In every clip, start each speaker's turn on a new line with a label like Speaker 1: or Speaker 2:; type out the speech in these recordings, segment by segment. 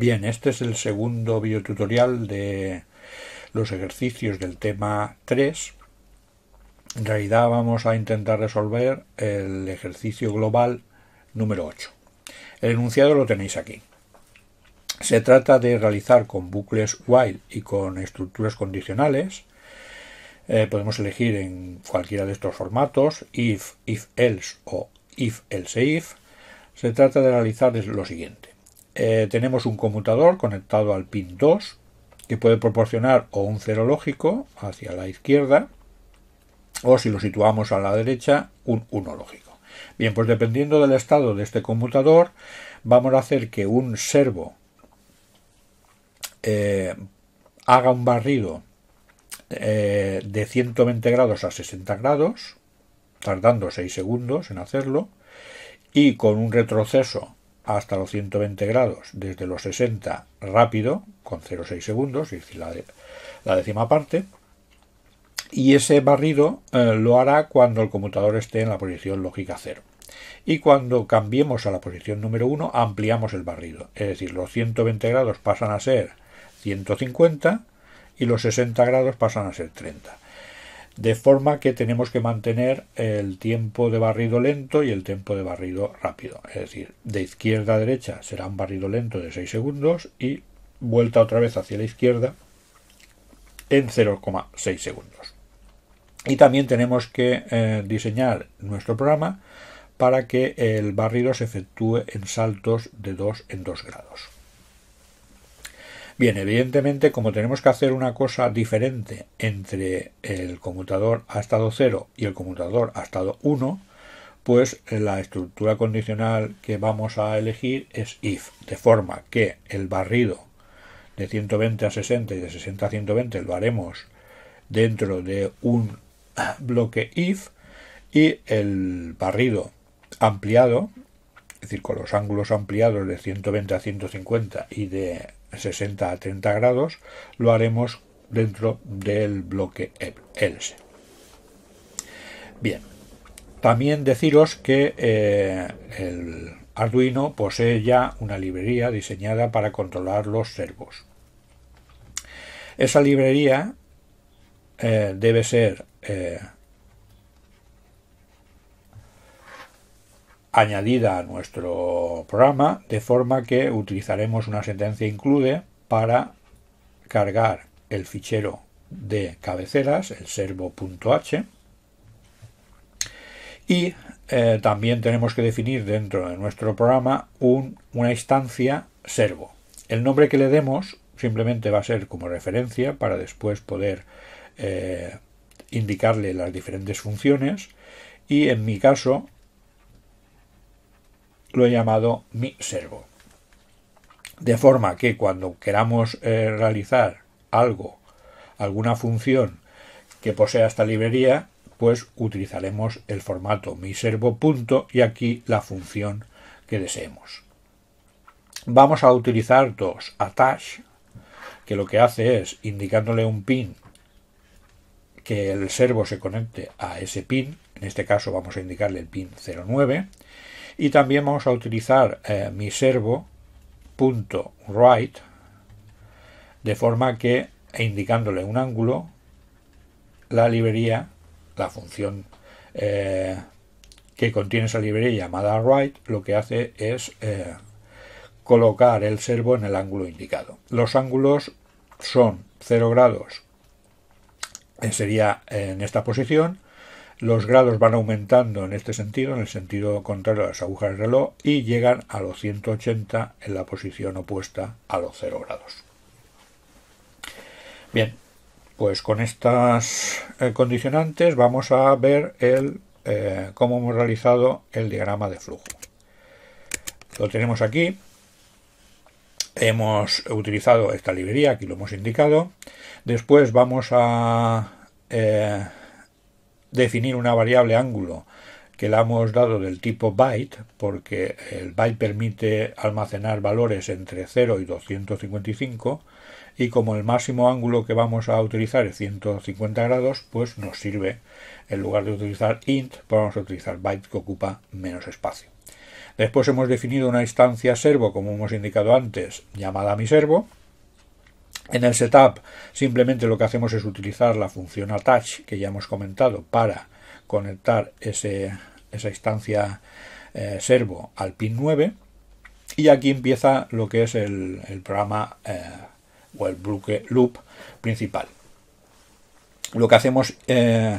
Speaker 1: Bien, este es el segundo videotutorial de los ejercicios del tema 3. En realidad vamos a intentar resolver el ejercicio global número 8. El enunciado lo tenéis aquí. Se trata de realizar con bucles while y con estructuras condicionales. Eh, podemos elegir en cualquiera de estos formatos if, if else o if else e if. Se trata de realizar lo siguiente eh, tenemos un conmutador conectado al pin 2 que puede proporcionar o un cero lógico hacia la izquierda o si lo situamos a la derecha un 1 lógico. Bien, pues dependiendo del estado de este conmutador vamos a hacer que un servo eh, haga un barrido eh, de 120 grados a 60 grados tardando 6 segundos en hacerlo y con un retroceso hasta los 120 grados desde los 60 rápido, con 0,6 segundos, es decir, la, décima parte. Y ese barrido eh, lo hará cuando el conmutador esté en la posición lógica 0. Y cuando cambiemos a la posición número 1, ampliamos el barrido. Es decir, los 120 grados pasan a ser 150 y los 60 grados pasan a ser 30 de forma que tenemos que mantener el tiempo de barrido lento y el tiempo de barrido rápido. Es decir, de izquierda a derecha será un barrido lento de 6 segundos y vuelta otra vez hacia la izquierda en 0,6 segundos. Y también tenemos que eh, diseñar nuestro programa para que el barrido se efectúe en saltos de 2 en 2 grados. Bien, evidentemente, como tenemos que hacer una cosa diferente entre el conmutador a estado 0 y el conmutador a estado 1, pues la estructura condicional que vamos a elegir es if, de forma que el barrido de 120 a 60 y de 60 a 120 lo haremos dentro de un bloque if y el barrido ampliado, es decir, con los ángulos ampliados de 120 a 150 y de 60 a 30 grados, lo haremos dentro del bloque ELSE. Bien, también deciros que eh, el Arduino posee ya una librería diseñada para controlar los servos. Esa librería eh, debe ser eh, añadida a nuestro programa, de forma que utilizaremos una sentencia include para cargar el fichero de cabeceras, el servo.h, y eh, también tenemos que definir dentro de nuestro programa una instancia servo. El nombre que le demos simplemente va a ser como referencia para después poder eh, indicarle las diferentes funciones y en mi caso lo he llamado mi servo. De forma que cuando queramos eh, realizar algo, alguna función que posea esta librería, pues utilizaremos el formato mi servo punto y aquí la función que deseemos. Vamos a utilizar dos attach, que lo que hace es indicándole un pin que el servo se conecte a ese pin, en este caso vamos a indicarle el pin 09, y también vamos a utilizar eh, mi servo de forma que e indicándole un ángulo la librería la función eh, que contiene esa librería llamada write, lo que hace es eh, colocar el servo en el ángulo indicado los ángulos son 0 grados sería en esta posición los grados van aumentando en este sentido, en el sentido contrario a las agujas del reloj, y llegan a los 180 en la posición opuesta a los 0 grados. Bien, pues con estas eh, condicionantes vamos a ver el, eh, cómo hemos realizado el diagrama de flujo. Lo tenemos aquí. Hemos utilizado esta librería, aquí lo hemos indicado. Después vamos a eh, definir una variable ángulo que la hemos dado del tipo byte, porque el byte permite almacenar valores entre 0 y 255, y como el máximo ángulo que vamos a utilizar es 150 grados, pues nos sirve, en lugar de utilizar int, pues vamos a utilizar byte que ocupa menos espacio. Después hemos definido una instancia servo, como hemos indicado antes, llamada mi servo, en el setup simplemente lo que hacemos es utilizar la función attach que ya hemos comentado para conectar esa instancia eh, servo al pin 9 y aquí empieza lo que es el, programa eh, o el loop principal. Lo que hacemos eh,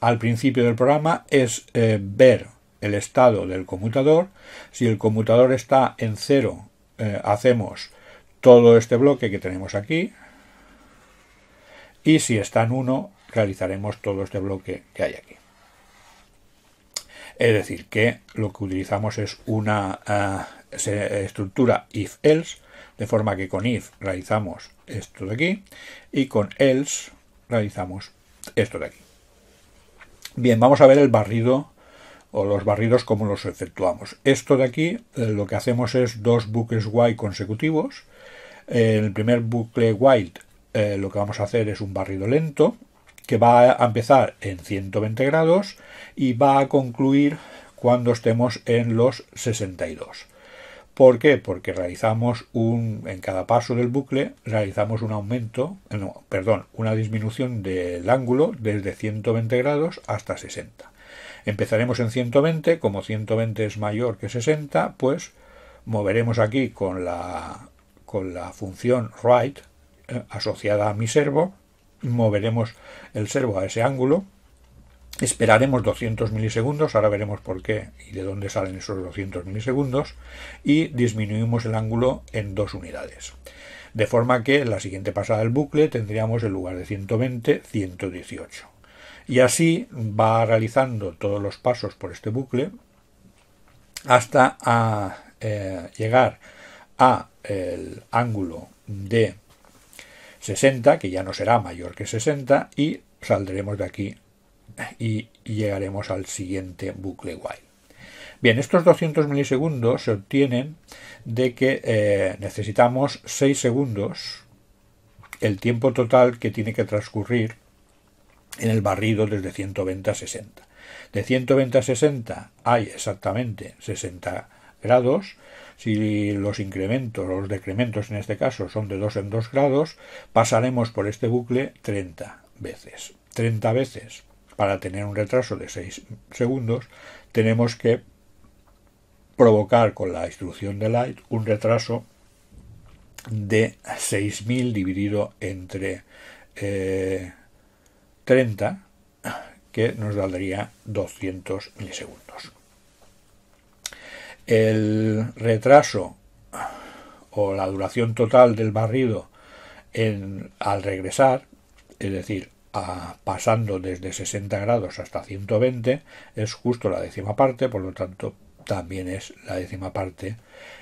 Speaker 1: al principio del programa es ver el estado del conmutador. Si el conmutador está en cero, hacemos todo este bloque que tenemos aquí y si está en 1 realizaremos todo este bloque que hay aquí. Es decir, que lo que utilizamos es una eh, estructura if-else, de forma que con if realizamos esto de aquí y con else realizamos esto de aquí. Bien, vamos a ver el barrido o los barridos como los efectuamos. Esto de aquí eh, lo que hacemos es dos bucles white consecutivos. En el primer bucle white eh, lo que vamos a hacer es un barrido lento que va a empezar en 120 grados y va a concluir cuando estemos en los 62. ¿Por qué? Porque realizamos un, en cada paso del bucle, realizamos un aumento, eh, no, perdón, una disminución del ángulo desde 120 grados hasta 60. Empezaremos en 120, como 120 es mayor que 60, pues moveremos aquí con la, función write eh, asociada a mi servo, moveremos el servo a ese ángulo, esperaremos 200 milisegundos, ahora veremos por qué y de dónde salen esos 200 milisegundos, y disminuimos el ángulo en dos unidades. De forma que en la siguiente pasada del bucle tendríamos en lugar de 120, 118. Y así va realizando todos los pasos por este bucle hasta ah, eh, llegar a el ángulo de 60, que ya no será mayor que 60, y saldremos de aquí y llegaremos al siguiente bucle while. Bien, estos 200 milisegundos se obtienen de que eh, necesitamos 6 segundos, el tiempo total que tiene que transcurrir en el barrido desde 120 a 60. De 120 a 60 hay exactamente 60 grados. Si los incrementos o los decrementos en este caso son de 2 en 2 grados, pasaremos por este bucle 30 veces. 30 veces para tener un retraso de 6 segundos, tenemos que provocar con la instrucción de light un retraso de 6.000 dividido entre eh, 30, que nos daría 200 milisegundos. El retraso o la duración total del barrido al regresar, es decir, pasando desde 60 grados hasta 120, es justo la décima parte, por lo tanto, también es la décima parte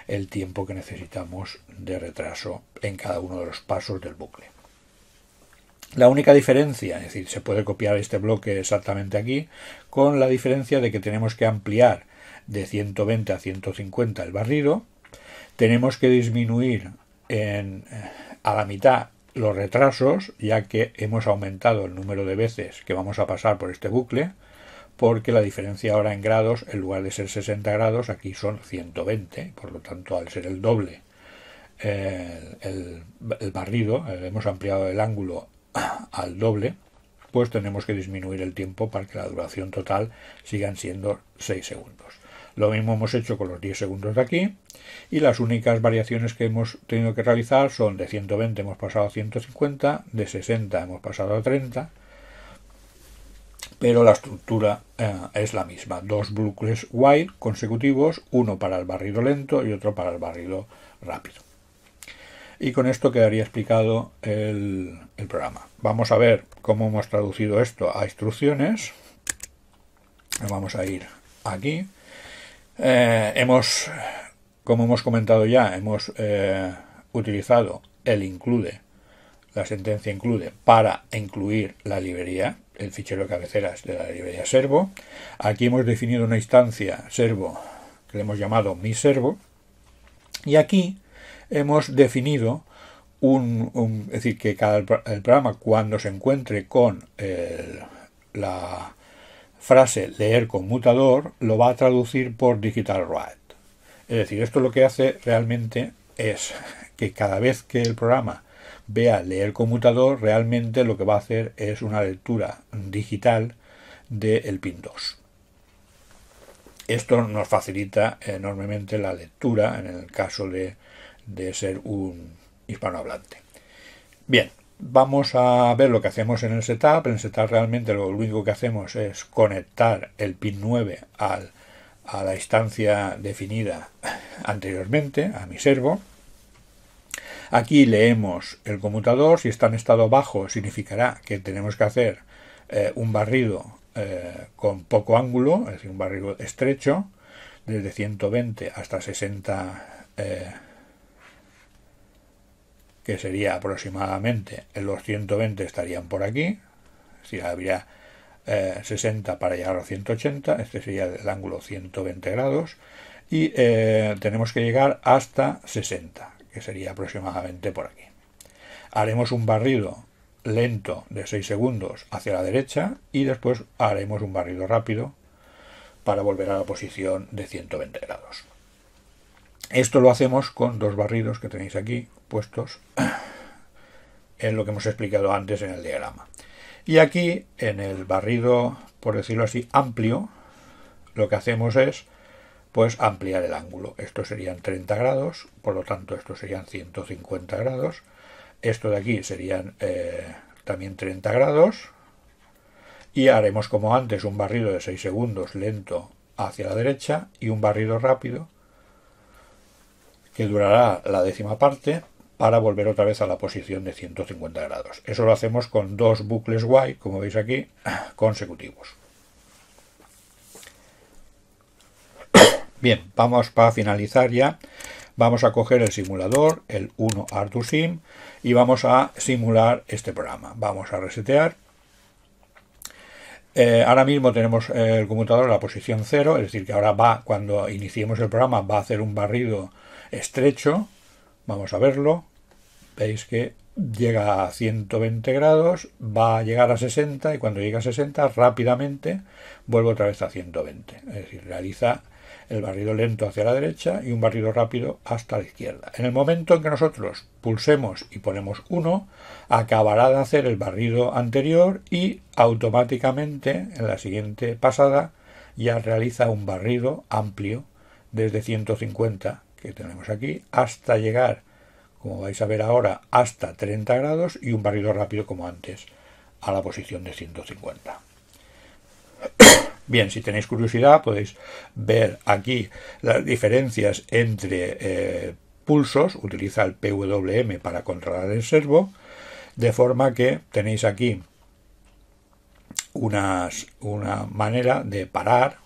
Speaker 1: el tiempo que necesitamos de retraso en cada uno de los pasos del bucle. La única diferencia, es decir, se puede copiar este bloque exactamente aquí, con la diferencia de que tenemos que ampliar de 120 a 150 el barrido, tenemos que disminuir eh, a la mitad los retrasos, ya que hemos aumentado el número de veces que vamos a pasar por este bucle, porque la diferencia ahora en grados, en lugar de ser 60 grados, aquí son 120, por lo tanto, al ser el doble eh, el, barrido, eh, hemos ampliado el ángulo al doble, pues tenemos que disminuir el tiempo para que la duración total sigan siendo 6 segundos. Lo mismo hemos hecho con los 10 segundos de aquí y las únicas variaciones que hemos tenido que realizar son de 120 hemos pasado a 150, de 60 hemos pasado a 30, pero la estructura eh, es la misma. Dos bucles while consecutivos, uno para el barrido lento y otro para el barrido rápido. Y con esto quedaría explicado el, programa. Vamos a ver cómo hemos traducido esto a instrucciones. Vamos a ir aquí. Eh, hemos, como hemos comentado ya, hemos eh, utilizado el include, la sentencia include, para incluir la librería, el fichero de cabeceras de la librería servo. Aquí hemos definido una instancia servo que le hemos llamado mi servo. Y aquí hemos definido un, es decir, que cada el programa cuando se encuentre con la frase leer conmutador lo va a traducir por digital write. Es decir, esto lo que hace realmente es que cada vez que el programa vea leer conmutador, realmente lo que va a hacer es una lectura digital del PIN 2. Esto nos facilita enormemente la lectura en el caso de de ser un hispanohablante. Bien, vamos a ver lo que hacemos en el setup. En el setup realmente lo único que hacemos es conectar el pin 9 a la instancia definida anteriormente, a mi servo. Aquí leemos el conmutador, si está en estado bajo significará que tenemos que hacer eh, un barrido eh, con poco ángulo, es decir, un barrido estrecho, desde 120 hasta 60 que sería aproximadamente los 120 estarían por aquí, si habría 60 eh, para llegar a los 180, este sería el ángulo 120 grados, y eh, tenemos que llegar hasta 60, que sería aproximadamente por aquí. Haremos un barrido lento de 6 segundos hacia la derecha y después haremos un barrido rápido para volver a la posición de 120 grados. Esto lo hacemos con dos barridos que tenéis aquí puestos en lo que hemos explicado antes en el diagrama. Y aquí, en el barrido, por decirlo así, amplio, lo que hacemos es pues ampliar el ángulo. Esto serían 30 grados, por lo tanto estos serían 150 grados. Esto de aquí serían eh, también 30 grados. Y haremos como antes un barrido de 6 segundos lento hacia la derecha y un barrido rápido que durará la décima parte para volver otra vez a la posición de 150 grados. Eso lo hacemos con dos bucles Y, como veis aquí, consecutivos. Bien, vamos para finalizar ya. Vamos a coger el simulador, el 1 2 Sim, y vamos a simular este programa. Vamos a resetear. Eh, ahora mismo tenemos el computador en la posición 0, es decir, que ahora va, cuando iniciemos el programa, va a hacer un barrido estrecho, vamos a verlo, veis que llega a 120 grados, va a llegar a 60 y cuando llega a 60 rápidamente vuelve otra vez a 120. Es decir, realiza el barrido lento hacia la derecha y un barrido rápido hasta la izquierda. En el momento en que nosotros pulsemos y ponemos 1, acabará de hacer el barrido anterior y automáticamente en la siguiente pasada ya realiza un barrido amplio desde 150 que tenemos aquí, hasta llegar, como vais a ver ahora, hasta 30 grados y un barrido rápido como antes a la posición de 150. Bien, si tenéis curiosidad podéis ver aquí las diferencias entre eh, pulsos, utiliza el PWM para controlar el servo, de forma que tenéis aquí unas, una manera de parar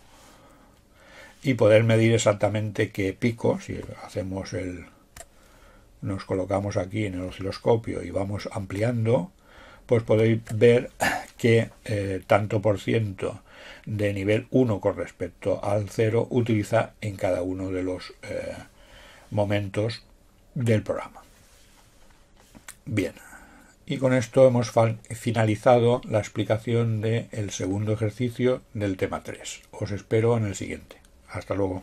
Speaker 1: y poder medir exactamente qué pico, si hacemos el nos colocamos aquí en el osciloscopio y vamos ampliando, pues podéis ver qué eh, tanto por ciento de nivel 1 con respecto al 0 utiliza en cada uno de los eh, momentos del programa. Bien, y con esto hemos finalizado la explicación del segundo ejercicio del tema 3. Os espero en el siguiente. Hasta luego.